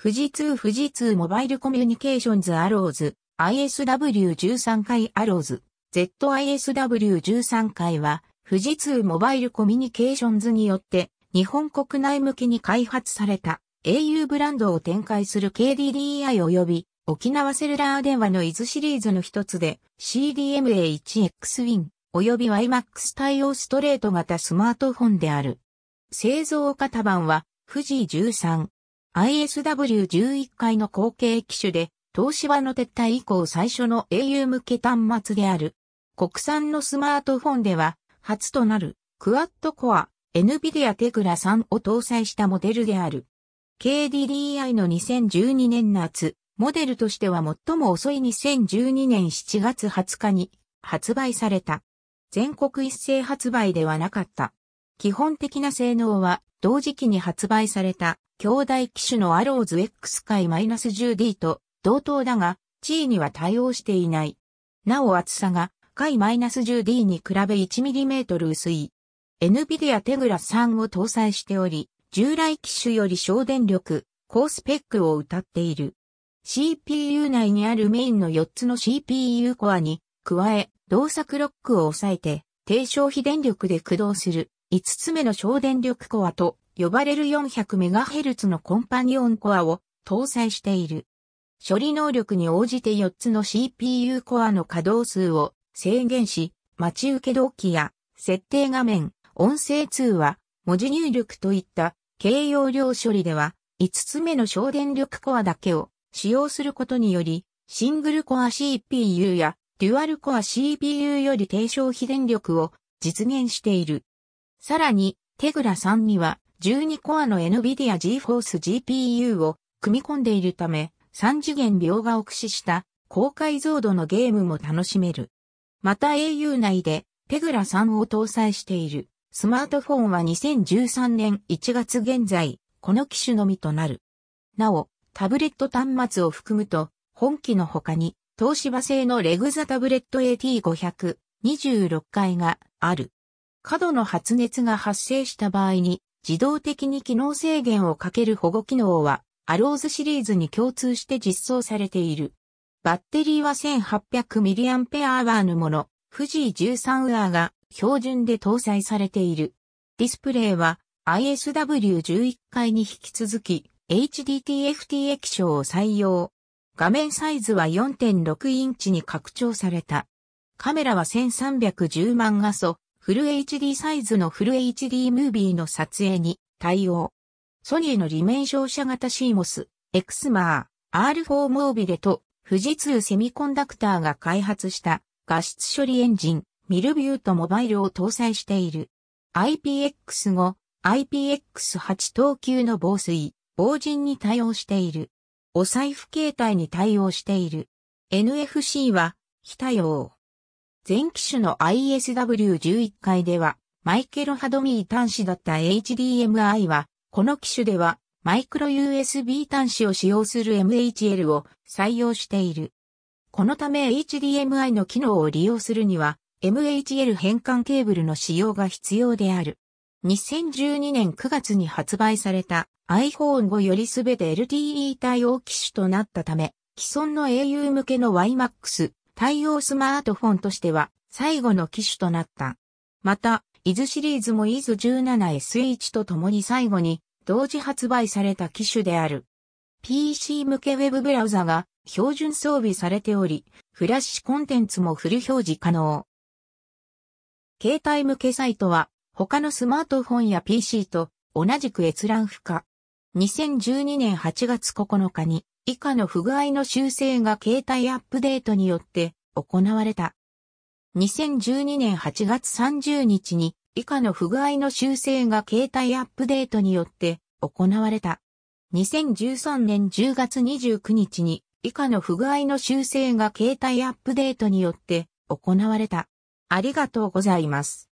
富士通富士通モバイルコミュニケーションズアローズ ISW13 回アローズ ZISW13 回は富士通モバイルコミュニケーションズによって日本国内向けに開発された au ブランドを展開する KDDI 及び沖縄セルラー電話の伊豆シリーズの一つで CDMA1XWIN 及び YMAX 対応ストレート型スマートフォンである。製造型版は富士13 ISW11 回の後継機種で、東芝の撤退以降最初の au 向け端末である。国産のスマートフォンでは、初となる、クアッドコア、NVIDIA テグラ3を搭載したモデルである。KDDI の2012年夏、モデルとしては最も遅い2012年7月20日に発売された。全国一斉発売ではなかった。基本的な性能は同時期に発売された兄弟機種のアローズ X 回 -10D と同等だが、地位には対応していない。なお厚さが回 -10D に比べ 1mm 薄い。NVIDIA Tegra 3を搭載しており、従来機種より省電力、高スペックを謳っている。CPU 内にあるメインの4つの CPU コアに加え、動作クロックを抑えて、低消費電力で駆動する5つ目の省電力コアと呼ばれる 400MHz のコンパニオンコアを搭載している。処理能力に応じて4つの CPU コアの稼働数を制限し、待ち受け動機や設定画面、音声通話、文字入力といった軽容量処理では5つ目の省電力コアだけを使用することにより、シングルコア CPU やデュアルコア CPU より低消費電力を実現している。さらに、テグラ3には12コアの NVIDIA GeForce GPU を組み込んでいるため、3次元描画を駆使した高解像度のゲームも楽しめる。また au 内でテグラ3を搭載しているスマートフォンは2013年1月現在、この機種のみとなる。なお、タブレット端末を含むと、本機の他に東芝製のレグザタブレット AT500、26回がある。過度の発熱が発生した場合に、自動的に機能制限をかける保護機能は、アローズシリーズに共通して実装されている。バッテリーは 1800mAh のもの、富士13ウアーが標準で搭載されている。ディスプレイは ISW11 階に引き続き HDTFT 液晶を採用。画面サイズは4.6インチに拡張された。カメラは1310万画素、フル HD サイズのフル HD ムービーの撮影に対応。ソニーの利面照射型 CMOS、エクスマー、R4 モービレと富士通セミコンダクターが開発した画質処理エンジン、ミルビューとモバイルを搭載している。IPX5、IPX8 等級の防水、防塵に対応している。お財布形態に対応している。NFC は非対応。前機種の ISW11 回では、マイケルハドミー端子だった HDMI は、この機種では、マイクロ USB 端子を使用する MHL を採用している。このため HDMI の機能を利用するには、MHL 変換ケーブルの使用が必要である。2012年9月に発売された iPhone5 よりすべて LTE 対応機種となったため、既存の au 向けの YMAX 対応スマートフォンとしては最後の機種となった。また、伊豆シリーズも伊豆1 7 s 1と共に最後に同時発売された機種である。PC 向けウェブブラウザが標準装備されており、フラッシュコンテンツもフル表示可能。携帯向けサイトは他のスマートフォンや PC と同じく閲覧不可。2012年8月9日に以下の不具合の修正が携帯アップデートによって行われた。2012年8月30日に以下の不具合の修正が携帯アップデートによって行われた。2013年10月29日に以下の不具合の修正が携帯アップデートによって行われた。ありがとうございます。